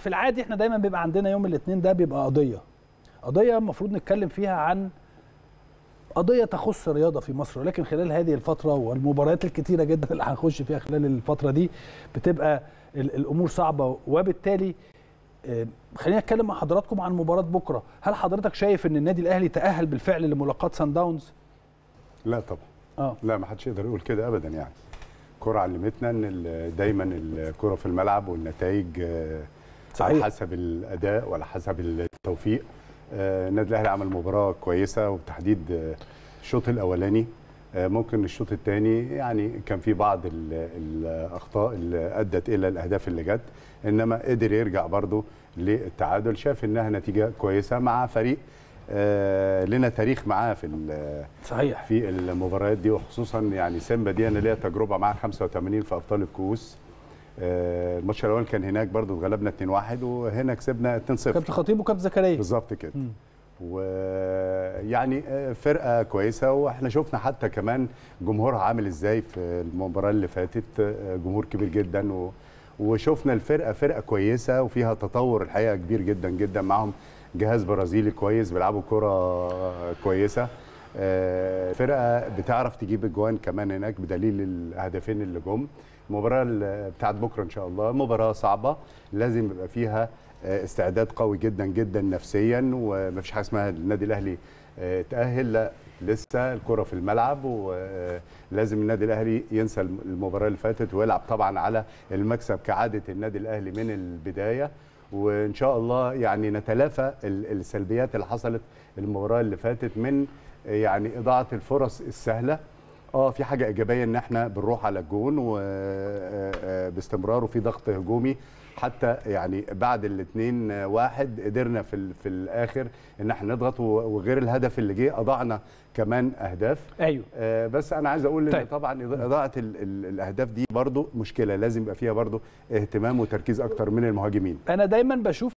في العادي احنا دايما بيبقى عندنا يوم الاثنين ده بيبقى قضيه قضيه المفروض نتكلم فيها عن قضيه تخص الرياضه في مصر ولكن خلال هذه الفتره والمباريات الكتيره جدا اللي هنخش فيها خلال الفتره دي بتبقى الامور صعبه وبالتالي آه، خلينا نتكلم مع حضراتكم عن مباراه بكره هل حضرتك شايف ان النادي الاهلي تاهل بالفعل لملاقاه سان داونز لا طبعا آه. لا ما حدش يقدر يقول كده ابدا يعني الكره علمتنا ان دايما الكره في الملعب والنتائج آه، صحيح على حسب الاداء وعلى حسب التوفيق النادي آه، الاهلي عمل مباراه كويسه وبتحديد آه، الشوط الاولاني آه، ممكن الشوط الثاني يعني كان في بعض الاخطاء اللي ادت الى الاهداف اللي جت انما قدر يرجع برضه للتعادل شاف انها نتيجه كويسه مع فريق لنا تاريخ معاه في صحيح في المباريات دي وخصوصا يعني سيمبا دي انا ليا تجربه معاه 85 في ابطال الكؤوس آه، الماتش الاول كان هناك برضو اتغلبنا 2-1 وهنا كسبنا 2-0 كابتن خطيب وكابتن زكريا بالظبط كده ويعني آه، فرقه كويسه واحنا شفنا حتى كمان جمهورها عامل ازاي في المباراه اللي فاتت آه، جمهور كبير جدا و... وشفنا الفرقه فرقه كويسه وفيها تطور الحقيقه كبير جدا جدا معاهم جهاز برازيلي كويس بيلعبوا كره كويسه آه، فرقه بتعرف تجيب اجوان كمان هناك بدليل الهدفين اللي جم المباراه بتاعت بكره ان شاء الله مباراه صعبه لازم يبقى فيها آه، استعداد قوي جدا جدا نفسيا ومفيش حاجه اسمها النادي الاهلي آه، تاهل لا لسه الكره في الملعب ولازم النادي الاهلي ينسى المباراه اللي فاتت ويلعب طبعا على المكسب كعاده النادي الاهلي من البدايه وان شاء الله يعني نتلافى السلبيات اللي حصلت المباراه اللي فاتت من يعني اضاعه الفرص السهله اه في حاجه ايجابيه ان احنا بنروح على الجون وباستمرار آه، آه، آه، وفي ضغط هجومي حتى يعني بعد الاثنين واحد قدرنا في في الاخر ان احنا نضغط وغير الهدف اللي جه اضعنا كمان اهداف ايوه آه بس انا عايز اقول طيب. ان طبعا اضاعه الاهداف دي برضو مشكله لازم يبقى فيها برضو اهتمام وتركيز اكتر من المهاجمين انا دايما بشوف